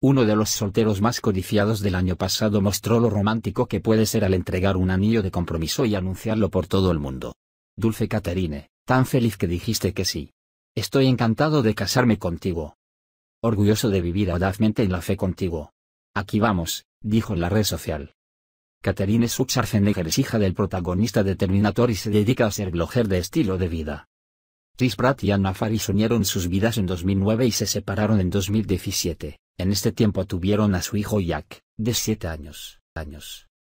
uno de los solteros más codiciados del año pasado mostró lo romántico que puede ser al entregar un anillo de compromiso y anunciarlo por todo el mundo. Dulce Caterine, tan feliz que dijiste que sí. Estoy encantado de casarme contigo. Orgulloso de vivir audazmente en la fe contigo. Aquí vamos, dijo en la red social. Caterine Schwarzenegger es hija del protagonista de Terminator y se dedica a ser blogger de estilo de vida. Chris Pratt y Anna Faris unieron sus vidas en 2009 y se separaron en 2017. En este tiempo tuvieron a su hijo Jack, de siete años. años.